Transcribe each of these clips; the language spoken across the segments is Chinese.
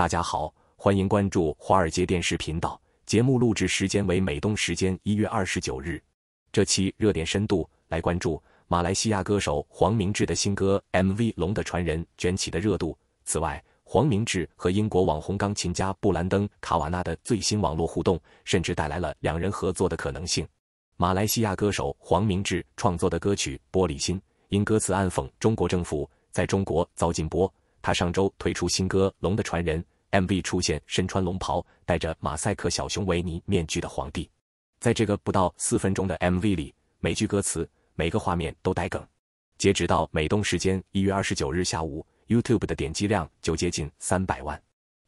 大家好，欢迎关注华尔街电视频道。节目录制时间为美东时间一月二十九日。这期热点深度来关注马来西亚歌手黄明志的新歌 MV《龙的传人》卷起的热度。此外，黄明志和英国网红钢琴家布兰登·卡瓦纳的最新网络互动，甚至带来了两人合作的可能性。马来西亚歌手黄明志创作的歌曲《玻璃心》因歌词暗讽中国政府，在中国遭禁播。他上周推出新歌《龙的传人》。MV 出现身穿龙袍、戴着马赛克小熊维尼面具的皇帝，在这个不到四分钟的 MV 里，每句歌词、每个画面都带梗。截止到美东时间一月二十九日下午，YouTube 的点击量就接近三百万。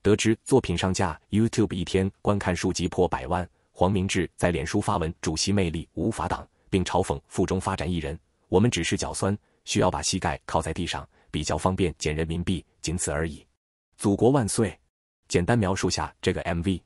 得知作品上架 YouTube 一天观看数即破百万，黄明志在脸书发文：“主席魅力无法挡，并嘲讽附中发展艺人。我们只是脚酸，需要把膝盖靠在地上，比较方便捡人民币，仅此而已。祖国万岁！”简单描述下这个 MV，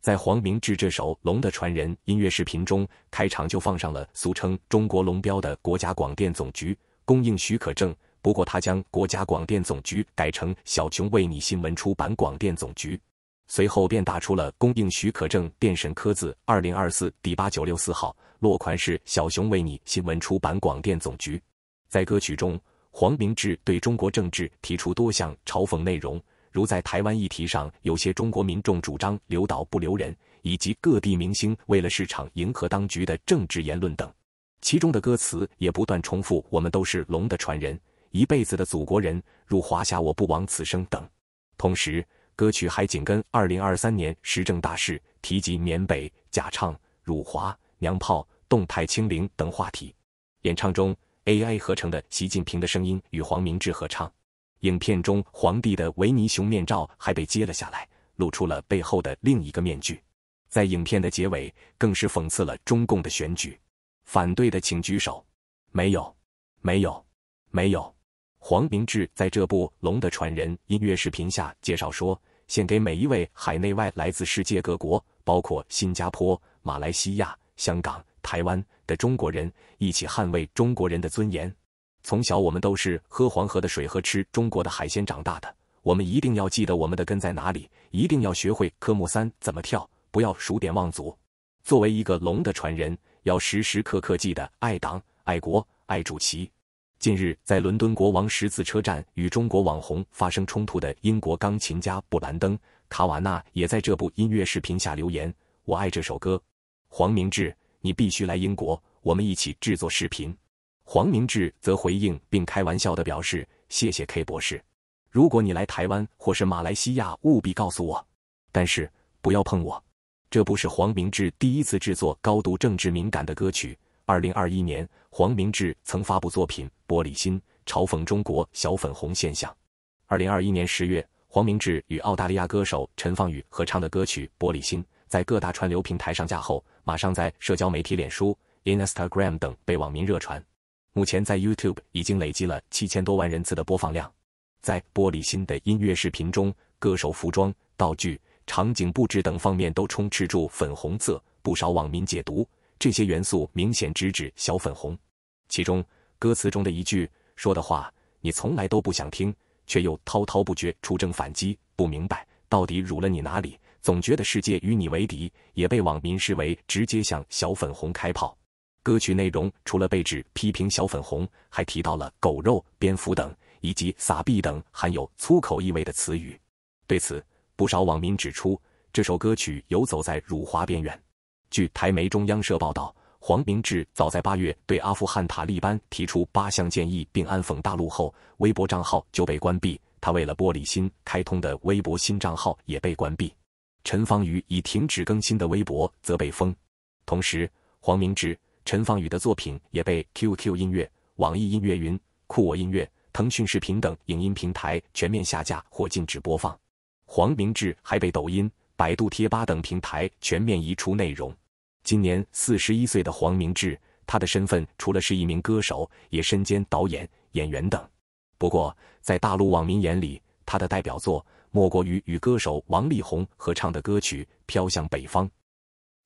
在黄明志这首《龙的传人》音乐视频中，开场就放上了俗称“中国龙标”的国家广电总局供应许可证，不过他将国家广电总局改成“小熊为你新闻出版广电总局”，随后便打出了“供应许可证电审科字二零二四第八九六四号”，落款是“小熊为你新闻出版广电总局”。在歌曲中，黄明志对中国政治提出多项嘲讽内容。如在台湾议题上，有些中国民众主张留岛不留人，以及各地明星为了市场迎合当局的政治言论等，其中的歌词也不断重复“我们都是龙的传人，一辈子的祖国人，入华夏我不枉此生”等。同时，歌曲还紧跟2023年时政大事，提及缅北、假唱、辱华、娘炮、动态清零等话题。演唱中，AI 合成的习近平的声音与黄明志合唱。影片中，皇帝的维尼熊面罩还被揭了下来，露出了背后的另一个面具。在影片的结尾，更是讽刺了中共的选举。反对的请举手。没有，没有，没有。黄明志在这部《龙的传人》音乐视频下介绍说：“献给每一位海内外、来自世界各国，包括新加坡、马来西亚、香港、台湾的中国人，一起捍卫中国人的尊严。”从小，我们都是喝黄河的水和吃中国的海鲜长大的。我们一定要记得我们的根在哪里，一定要学会科目三怎么跳，不要数典忘祖。作为一个龙的传人，要时时刻刻记得爱党、爱国、爱主席。近日，在伦敦国王十字车站与中国网红发生冲突的英国钢琴家布兰登·卡瓦纳也在这部音乐视频下留言：“我爱这首歌，黄明志，你必须来英国，我们一起制作视频。”黄明志则回应并开玩笑的表示：“谢谢 K 博士，如果你来台湾或是马来西亚，务必告诉我，但是不要碰我。”这不是黄明志第一次制作高度政治敏感的歌曲。2021年，黄明志曾发布作品《玻璃心》，嘲讽中国“小粉红”现象。2021年10月，黄明志与澳大利亚歌手陈放宇合唱的歌曲《玻璃心》在各大串流平台上架后，马上在社交媒体脸书、Instagram 等被网民热传。目前在 YouTube 已经累积了七千多万人次的播放量。在玻璃心》的音乐视频中，歌手服装、道具、场景布置等方面都充斥住粉红色，不少网民解读这些元素明显直指小粉红。其中歌词中的一句说的话：“你从来都不想听，却又滔滔不绝出征反击，不明白到底辱了你哪里，总觉得世界与你为敌。”也被网民视为直接向小粉红开炮。歌曲内容除了被指批评小粉红，还提到了狗肉、蝙蝠等，以及撒币等含有粗口意味的词语。对此，不少网民指出，这首歌曲游走在辱华边缘。据台媒中央社报道，黄明志早在八月对阿富汗塔利班提出八项建议并安讽大陆后，微博账号就被关闭。他为了玻璃心开通的微博新账号也被关闭。陈芳瑜已停止更新的微博则被封，同时黄明志。陈放宇的作品也被 QQ 音乐、网易音乐云、酷我音乐、腾讯视频等影音平台全面下架或禁止播放。黄明志还被抖音、百度贴吧等平台全面移除内容。今年四十一岁的黄明志，他的身份除了是一名歌手，也身兼导演、演员等。不过，在大陆网民眼里，他的代表作莫过于与歌手王力宏合唱的歌曲《飘向北方》。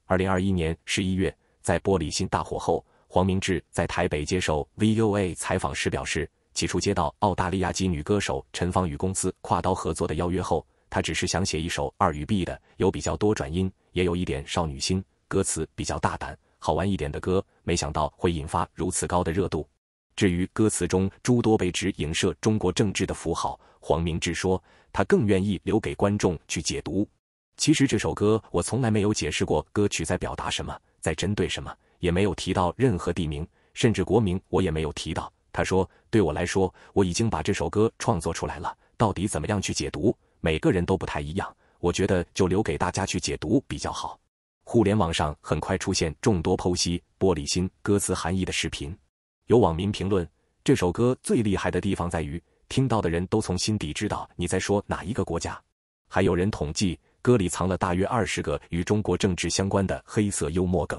二零二一年十一月。在《玻璃心》大火后，黄明志在台北接受 V U A 采访时表示，起初接到澳大利亚籍女歌手陈芳与公司跨刀合作的邀约后，他只是想写一首二语 B 的，有比较多转音，也有一点少女心，歌词比较大胆、好玩一点的歌。没想到会引发如此高的热度。至于歌词中诸多被指影射中国政治的符号，黄明志说，他更愿意留给观众去解读。其实这首歌我从来没有解释过歌曲在表达什么。在针对什么也没有提到任何地名，甚至国名，我也没有提到。他说：“对我来说，我已经把这首歌创作出来了，到底怎么样去解读，每个人都不太一样。我觉得就留给大家去解读比较好。”互联网上很快出现众多剖析《玻璃心》歌词含义的视频。有网民评论：“这首歌最厉害的地方在于，听到的人都从心底知道你在说哪一个国家。”还有人统计。歌里藏了大约二十个与中国政治相关的黑色幽默梗。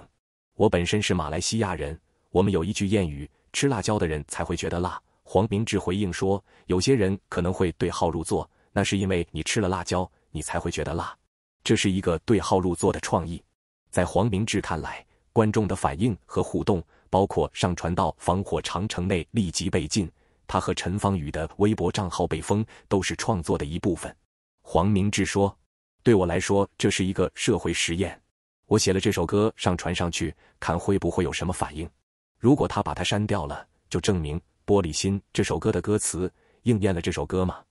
我本身是马来西亚人，我们有一句谚语：“吃辣椒的人才会觉得辣。”黄明志回应说：“有些人可能会对号入座，那是因为你吃了辣椒，你才会觉得辣。这是一个对号入座的创意。”在黄明志看来，观众的反应和互动，包括上传到防火长城内立即被禁，他和陈芳宇的微博账号被封，都是创作的一部分。黄明志说。对我来说，这是一个社会实验。我写了这首歌，上传上去，看会不会有什么反应。如果他把它删掉了，就证明《玻璃心》这首歌的歌词应验了这首歌吗？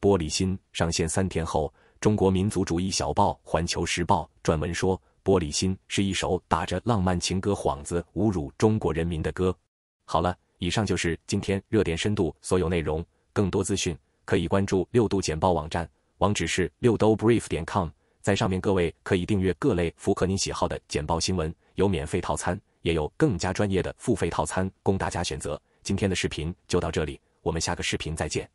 《玻璃心》上线三天后，《中国民族主义小报》《环球时报》撰文说，《玻璃心》是一首打着浪漫情歌幌子侮辱中国人民的歌。好了，以上就是今天热点深度所有内容。更多资讯可以关注六度简报网站。网址是六兜 brief 点 com，在上面各位可以订阅各类符合您喜好的简报新闻，有免费套餐，也有更加专业的付费套餐供大家选择。今天的视频就到这里，我们下个视频再见。